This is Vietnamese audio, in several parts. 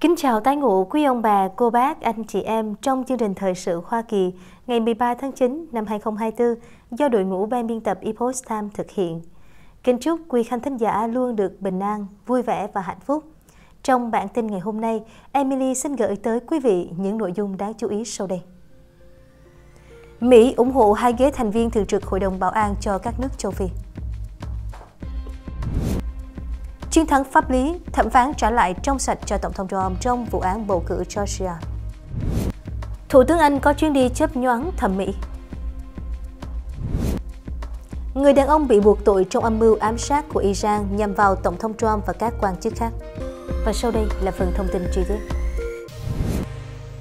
Kính chào tái ngụ quý ông bà, cô bác, anh chị em trong chương trình Thời sự Hoa Kỳ ngày 13 tháng 9 năm 2024 do đội ngũ ban biên tập Epoch Time thực hiện. Kính chúc quý khán thính giả luôn được bình an, vui vẻ và hạnh phúc. Trong bản tin ngày hôm nay, Emily xin gửi tới quý vị những nội dung đáng chú ý sau đây. Mỹ ủng hộ hai ghế thành viên thường trực Hội đồng Bảo an cho các nước châu Phi. Chiến thắng pháp lý, thẩm phán trả lại trong sạch cho Tổng thống Trump trong vụ án bầu cử Georgia. Thủ tướng Anh có chuyến đi chớp nhoáng thẩm mỹ. Người đàn ông bị buộc tội trong âm mưu ám sát của Iran nhằm vào Tổng thống Trump và các quan chức khác. Và sau đây là phần thông tin chi tiết.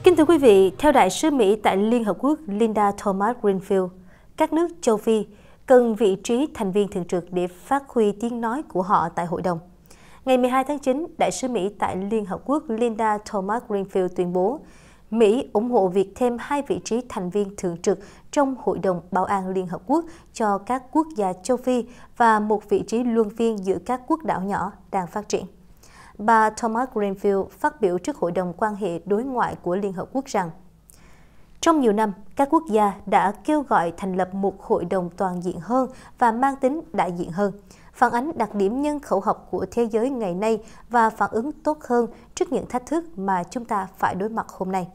Kính thưa quý vị, theo Đại sứ Mỹ tại Liên Hợp Quốc Linda Thomas Greenfield, các nước châu Phi cần vị trí thành viên thường trực để phát huy tiếng nói của họ tại hội đồng. Ngày 12 tháng 9, Đại sứ Mỹ tại Liên Hợp Quốc Linda Thomas Greenfield tuyên bố Mỹ ủng hộ việc thêm hai vị trí thành viên thường trực trong Hội đồng Bảo an Liên Hợp Quốc cho các quốc gia châu Phi và một vị trí luân phiên giữa các quốc đảo nhỏ đang phát triển bà Thomas Greenfield phát biểu trước Hội đồng quan hệ đối ngoại của Liên Hợp Quốc rằng trong nhiều năm, các quốc gia đã kêu gọi thành lập một hội đồng toàn diện hơn và mang tính đại diện hơn, phản ánh đặc điểm nhân khẩu học của thế giới ngày nay và phản ứng tốt hơn trước những thách thức mà chúng ta phải đối mặt hôm nay.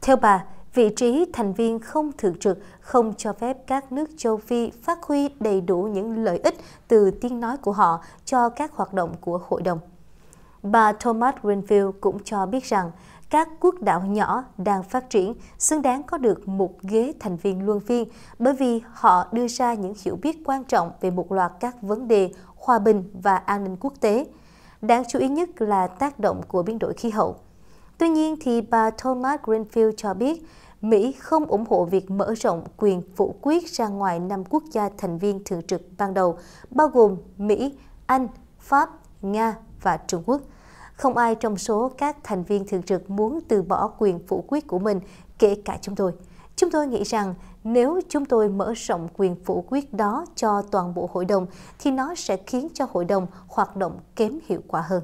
Theo bà, vị trí thành viên không thường trực không cho phép các nước châu Phi phát huy đầy đủ những lợi ích từ tiếng nói của họ cho các hoạt động của hội đồng. Bà Thomas Greenfield cũng cho biết rằng các quốc đảo nhỏ đang phát triển xứng đáng có được một ghế thành viên luân phiên bởi vì họ đưa ra những hiểu biết quan trọng về một loạt các vấn đề hòa bình và an ninh quốc tế. Đáng chú ý nhất là tác động của biến đổi khí hậu. Tuy nhiên thì bà Thomas Greenfield cho biết Mỹ không ủng hộ việc mở rộng quyền phủ quyết ra ngoài năm quốc gia thành viên thường trực ban đầu, bao gồm Mỹ, Anh, Pháp, Nga và Trung Quốc – không ai trong số các thành viên thường trực muốn từ bỏ quyền phủ quyết của mình, kể cả chúng tôi. Chúng tôi nghĩ rằng nếu chúng tôi mở rộng quyền phủ quyết đó cho toàn bộ hội đồng thì nó sẽ khiến cho hội đồng hoạt động kém hiệu quả hơn.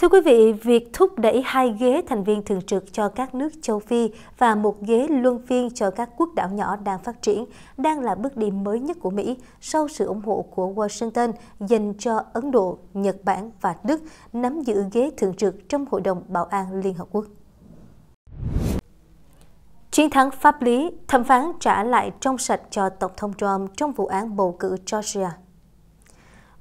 Thưa quý vị, việc thúc đẩy hai ghế thành viên thường trực cho các nước châu Phi và một ghế luân phiên cho các quốc đảo nhỏ đang phát triển đang là bước đi mới nhất của Mỹ sau sự ủng hộ của Washington dành cho Ấn Độ, Nhật Bản và Đức nắm giữ ghế thường trực trong Hội đồng Bảo an Liên Hợp Quốc. Chiến thắng pháp lý, thẩm phán trả lại trong sạch cho Tổng thống Trump trong vụ án bầu cử Georgia.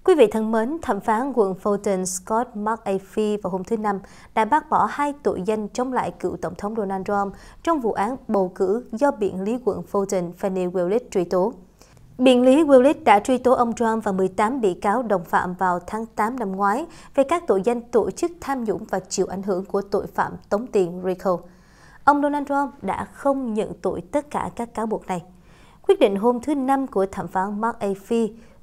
Quý vị thân mến, thẩm phán quận Fulton Scott McAfee vào hôm thứ Năm đã bác bỏ hai tội danh chống lại cựu Tổng thống Donald Trump trong vụ án bầu cử do biện lý quận Fulton Fannie Willis truy tố. Biện lý Willis đã truy tố ông Trump và 18 bị cáo đồng phạm vào tháng 8 năm ngoái về các tội danh tổ chức tham nhũng và chịu ảnh hưởng của tội phạm tống tiền RICO. Ông Donald Trump đã không nhận tội tất cả các cáo buộc này. Quyết định hôm thứ Năm của thẩm phán Mark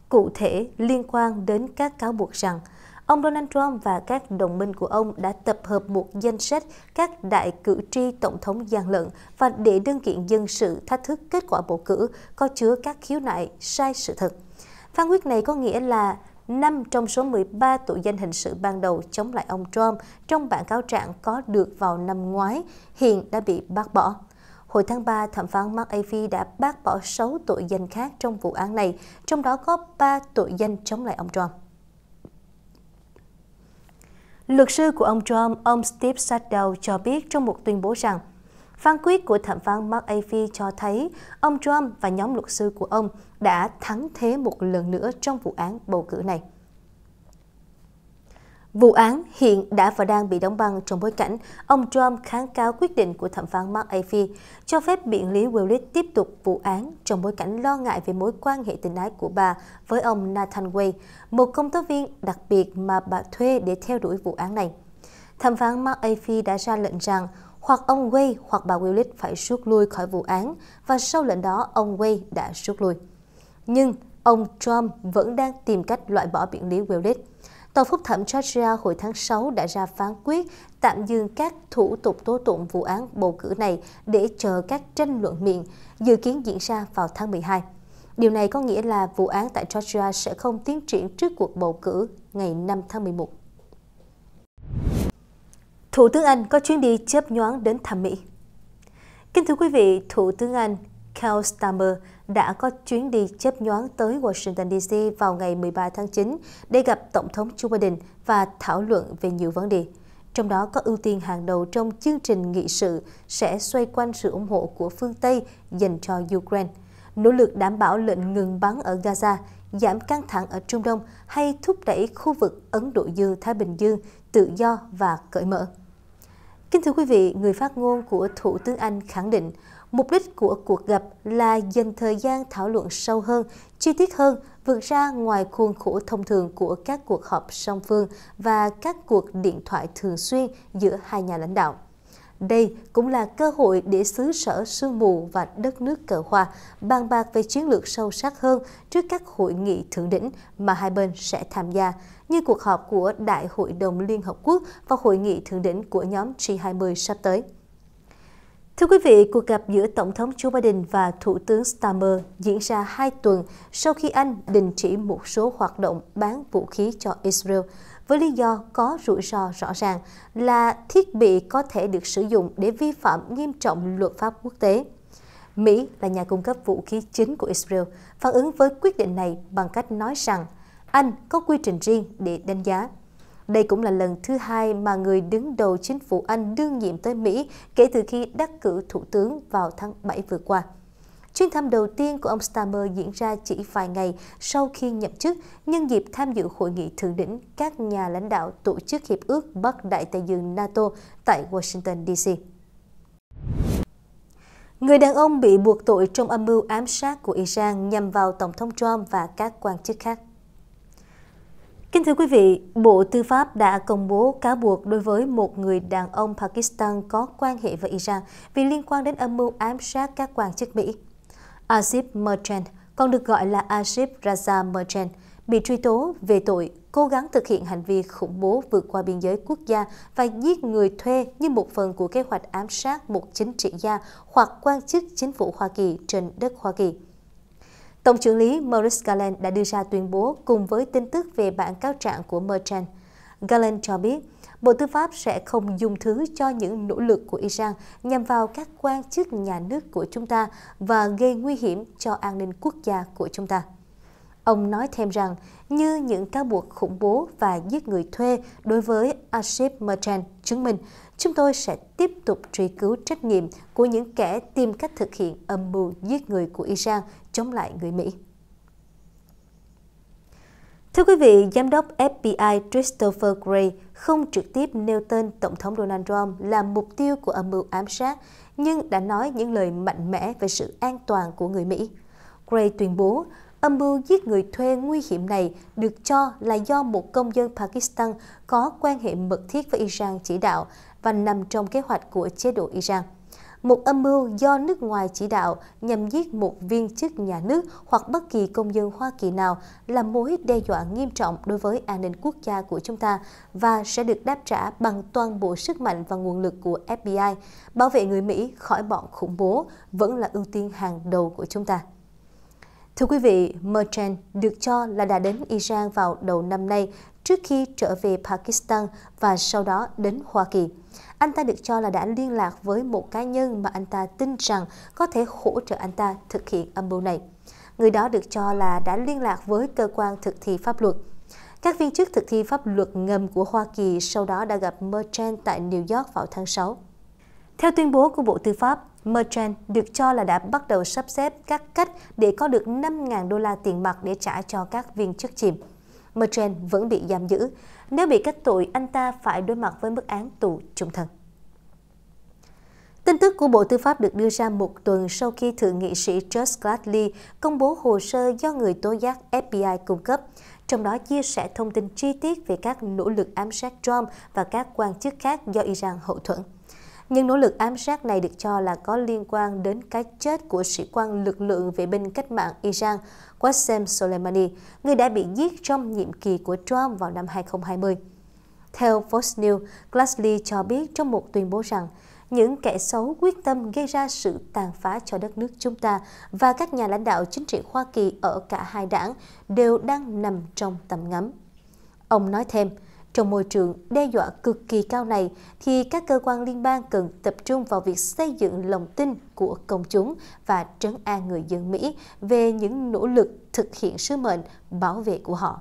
cụ thể liên quan đến các cáo buộc rằng ông Donald Trump và các đồng minh của ông đã tập hợp một danh sách các đại cử tri tổng thống gian lận và để đơn kiện dân sự thách thức kết quả bầu cử có chứa các khiếu nại sai sự thật. Phán quyết này có nghĩa là 5 trong số 13 tội danh hình sự ban đầu chống lại ông Trump trong bản cáo trạng có được vào năm ngoái hiện đã bị bác bỏ. Hồi tháng 3, thẩm phán Mark Avey đã bác bỏ 6 tội danh khác trong vụ án này, trong đó có 3 tội danh chống lại ông Trump. Luật sư của ông Trump, ông Steve Sadow cho biết trong một tuyên bố rằng Phán quyết của thẩm phán Mark Avey cho thấy ông Trump và nhóm luật sư của ông đã thắng thế một lần nữa trong vụ án bầu cử này. Vụ án hiện đã và đang bị đóng băng trong bối cảnh ông Trump kháng cáo quyết định của thẩm phán Mark Afi cho phép biện lý Willis tiếp tục vụ án trong bối cảnh lo ngại về mối quan hệ tình ái của bà với ông Nathan Way, một công tố viên đặc biệt mà bà thuê để theo đuổi vụ án này. Thẩm phán Mark Afi đã ra lệnh rằng hoặc ông Way hoặc bà Willis phải rút lui khỏi vụ án và sau lệnh đó ông Way đã rút lui. Nhưng ông Trump vẫn đang tìm cách loại bỏ biện lý Willis. Tòa phúc thẩm Georgia hồi tháng 6 đã ra phán quyết tạm dừng các thủ tục tố tụng vụ án bầu cử này để chờ các tranh luận miệng, dự kiến diễn ra vào tháng 12. Điều này có nghĩa là vụ án tại Georgia sẽ không tiến triển trước cuộc bầu cử ngày 5 tháng 11. Thủ tướng Anh có chuyến đi chớp nhoáng đến thăm Mỹ. Kính thưa quý vị, Thủ tướng Anh Cal Starmer đã có chuyến đi chấp nhoáng tới Washington DC vào ngày 13 tháng 9 để gặp Tổng thống Joe Biden và thảo luận về nhiều vấn đề. Trong đó có ưu tiên hàng đầu trong chương trình nghị sự sẽ xoay quanh sự ủng hộ của phương Tây dành cho Ukraine, nỗ lực đảm bảo lệnh ngừng bắn ở Gaza, giảm căng thẳng ở Trung Đông hay thúc đẩy khu vực Ấn Độ Dương-Thái Bình Dương tự do và cởi mở. Kính thưa quý vị, người phát ngôn của Thủ tướng Anh khẳng định Mục đích của cuộc gặp là dành thời gian thảo luận sâu hơn, chi tiết hơn, vượt ra ngoài khuôn khổ thông thường của các cuộc họp song phương và các cuộc điện thoại thường xuyên giữa hai nhà lãnh đạo. Đây cũng là cơ hội để xứ sở sương mù và đất nước cờ hoa bàn bạc về chiến lược sâu sắc hơn trước các hội nghị thượng đỉnh mà hai bên sẽ tham gia, như cuộc họp của Đại hội đồng Liên Hợp Quốc và hội nghị thượng đỉnh của nhóm G20 sắp tới. Thưa quý vị, cuộc gặp giữa Tổng thống Joe Biden và Thủ tướng Starmer diễn ra hai tuần sau khi Anh đình chỉ một số hoạt động bán vũ khí cho Israel với lý do có rủi ro rõ ràng là thiết bị có thể được sử dụng để vi phạm nghiêm trọng luật pháp quốc tế. Mỹ là nhà cung cấp vũ khí chính của Israel, phản ứng với quyết định này bằng cách nói rằng Anh có quy trình riêng để đánh giá đây cũng là lần thứ hai mà người đứng đầu chính phủ Anh đương nhiệm tới Mỹ kể từ khi đắc cử thủ tướng vào tháng 7 vừa qua. Chuyến thăm đầu tiên của ông Stammer diễn ra chỉ vài ngày sau khi nhậm chức, nhân dịp tham dự hội nghị thượng đỉnh các nhà lãnh đạo tổ chức Hiệp ước Bắc Đại Tây Dương NATO tại Washington, D.C. Người đàn ông bị buộc tội trong âm mưu ám sát của Iran nhằm vào Tổng thống Trump và các quan chức khác. Kính thưa quý vị, Bộ Tư pháp đã công bố cáo buộc đối với một người đàn ông Pakistan có quan hệ với Iran vì liên quan đến âm mưu ám sát các quan chức Mỹ. Asif Merchant, còn được gọi là Asif Raza Merchant, bị truy tố về tội cố gắng thực hiện hành vi khủng bố vượt qua biên giới quốc gia và giết người thuê như một phần của kế hoạch ám sát một chính trị gia hoặc quan chức chính phủ Hoa Kỳ trên đất Hoa Kỳ. Tổng trưởng lý Maurice Gallen đã đưa ra tuyên bố cùng với tin tức về bản cáo trạng của Merchant. Gallen cho biết, Bộ Tư pháp sẽ không dung thứ cho những nỗ lực của Iran nhằm vào các quan chức nhà nước của chúng ta và gây nguy hiểm cho an ninh quốc gia của chúng ta. Ông nói thêm rằng, như những cáo buộc khủng bố và giết người thuê đối với Asif Merchant chứng minh, chúng tôi sẽ tiếp tục truy cứu trách nhiệm của những kẻ tìm cách thực hiện âm mưu giết người của Iran chống lại người Mỹ. Thưa quý vị, Giám đốc FBI Christopher Gray không trực tiếp nêu tên Tổng thống Donald Trump là mục tiêu của âm mưu ám sát, nhưng đã nói những lời mạnh mẽ về sự an toàn của người Mỹ. Gray tuyên bố, âm mưu giết người thuê nguy hiểm này được cho là do một công dân Pakistan có quan hệ mật thiết với Iran chỉ đạo và nằm trong kế hoạch của chế độ Iran một âm mưu do nước ngoài chỉ đạo nhằm giết một viên chức nhà nước hoặc bất kỳ công dân Hoa Kỳ nào là mối đe dọa nghiêm trọng đối với an ninh quốc gia của chúng ta và sẽ được đáp trả bằng toàn bộ sức mạnh và nguồn lực của FBI. Bảo vệ người Mỹ khỏi bọn khủng bố vẫn là ưu tiên hàng đầu của chúng ta. Thưa quý vị, Merchant được cho là đã đến Iran vào đầu năm nay trước khi trở về Pakistan và sau đó đến Hoa Kỳ. Anh ta được cho là đã liên lạc với một cá nhân mà anh ta tin rằng có thể hỗ trợ anh ta thực hiện âm mưu này. Người đó được cho là đã liên lạc với cơ quan thực thi pháp luật. Các viên chức thực thi pháp luật ngầm của Hoa Kỳ sau đó đã gặp Merchant tại New York vào tháng 6. Theo tuyên bố của Bộ Tư pháp, Merchant được cho là đã bắt đầu sắp xếp các cách để có được 5.000 đô la tiền mặt để trả cho các viên chức chìm. Merchant vẫn bị giam giữ. Nếu bị kết tội, anh ta phải đối mặt với mức án tù trung thân. Tin tức của Bộ Tư pháp được đưa ra một tuần sau khi Thượng nghị sĩ Josh Gladly công bố hồ sơ do người tố giác FBI cung cấp, trong đó chia sẻ thông tin chi tiết về các nỗ lực ám sát Trump và các quan chức khác do Iran hậu thuẫn. Nhưng nỗ lực ám sát này được cho là có liên quan đến cái chết của sĩ quan lực lượng vệ binh cách mạng Iran Qasem Soleimani, người đã bị giết trong nhiệm kỳ của Trump vào năm 2020. Theo Fox News, Glassley cho biết trong một tuyên bố rằng những kẻ xấu quyết tâm gây ra sự tàn phá cho đất nước chúng ta và các nhà lãnh đạo chính trị Hoa Kỳ ở cả hai đảng đều đang nằm trong tầm ngắm. Ông nói thêm, trong môi trường đe dọa cực kỳ cao này, thì các cơ quan liên bang cần tập trung vào việc xây dựng lòng tin của công chúng và trấn an người dân Mỹ về những nỗ lực thực hiện sứ mệnh bảo vệ của họ.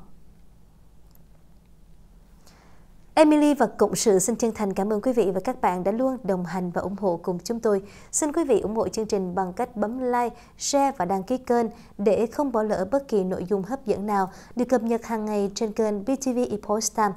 Emily và Cộng sự xin chân thành cảm ơn quý vị và các bạn đã luôn đồng hành và ủng hộ cùng chúng tôi. Xin quý vị ủng hộ chương trình bằng cách bấm like, share và đăng ký kênh để không bỏ lỡ bất kỳ nội dung hấp dẫn nào được cập nhật hàng ngày trên kênh BTV Epoch Time.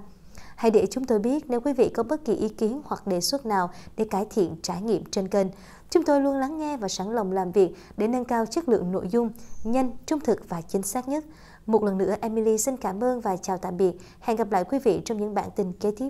Hãy để chúng tôi biết nếu quý vị có bất kỳ ý kiến hoặc đề xuất nào để cải thiện trải nghiệm trên kênh. Chúng tôi luôn lắng nghe và sẵn lòng làm việc để nâng cao chất lượng nội dung, nhanh, trung thực và chính xác nhất. Một lần nữa, Emily xin cảm ơn và chào tạm biệt. Hẹn gặp lại quý vị trong những bản tin kế tiếp.